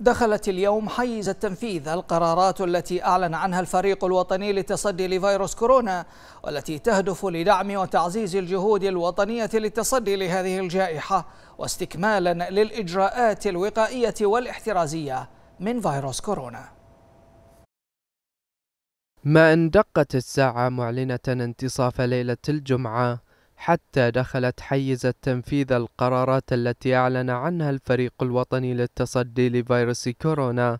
دخلت اليوم حيز التنفيذ القرارات التي أعلن عنها الفريق الوطني للتصدي لفيروس كورونا والتي تهدف لدعم وتعزيز الجهود الوطنية للتصدي لهذه الجائحة واستكمالا للإجراءات الوقائية والاحترازية من فيروس كورونا ما أن دقت الساعة معلنة انتصاف ليلة الجمعة حتى دخلت حيز التنفيذ القرارات التي أعلن عنها الفريق الوطني للتصدي لفيروس كورونا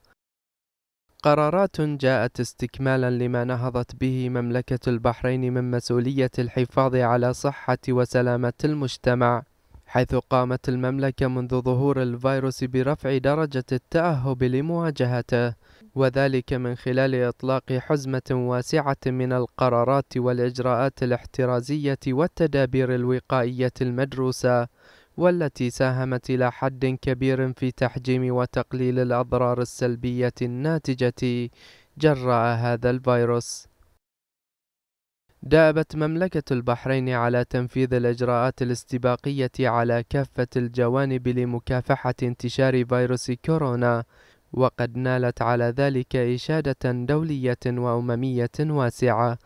قرارات جاءت استكمالا لما نهضت به مملكة البحرين من مسؤولية الحفاظ على صحة وسلامة المجتمع حيث قامت المملكة منذ ظهور الفيروس برفع درجة التأهب لمواجهته وذلك من خلال إطلاق حزمة واسعة من القرارات والإجراءات الاحترازية والتدابير الوقائية المدروسة والتي ساهمت إلى حد كبير في تحجيم وتقليل الأضرار السلبية الناتجة جراء هذا الفيروس دابت مملكة البحرين على تنفيذ الإجراءات الاستباقية على كافة الجوانب لمكافحة انتشار فيروس كورونا وقد نالت على ذلك إشادة دولية وأممية واسعة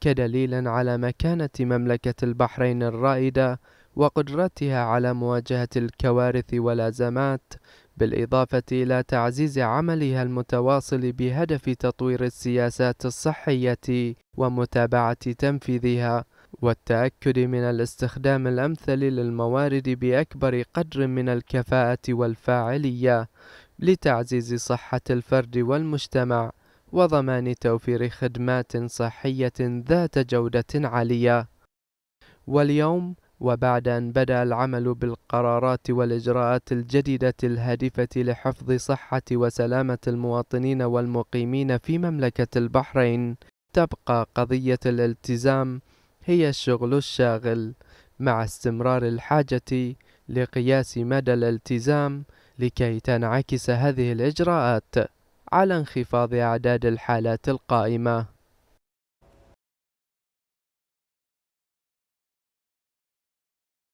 كدليل على مكانة مملكة البحرين الرائدة وقدرتها على مواجهة الكوارث والأزمات بالإضافة إلى تعزيز عملها المتواصل بهدف تطوير السياسات الصحية ومتابعة تنفيذها والتأكد من الاستخدام الأمثل للموارد بأكبر قدر من الكفاءة والفاعلية لتعزيز صحة الفرد والمجتمع وضمان توفير خدمات صحية ذات جودة عالية واليوم وبعد أن بدأ العمل بالقرارات والإجراءات الجديدة الهادفة لحفظ صحة وسلامة المواطنين والمقيمين في مملكة البحرين تبقى قضية الالتزام هي الشغل الشاغل مع استمرار الحاجة لقياس مدى الالتزام لكي تنعكس هذه الإجراءات على انخفاض أعداد الحالات القائمة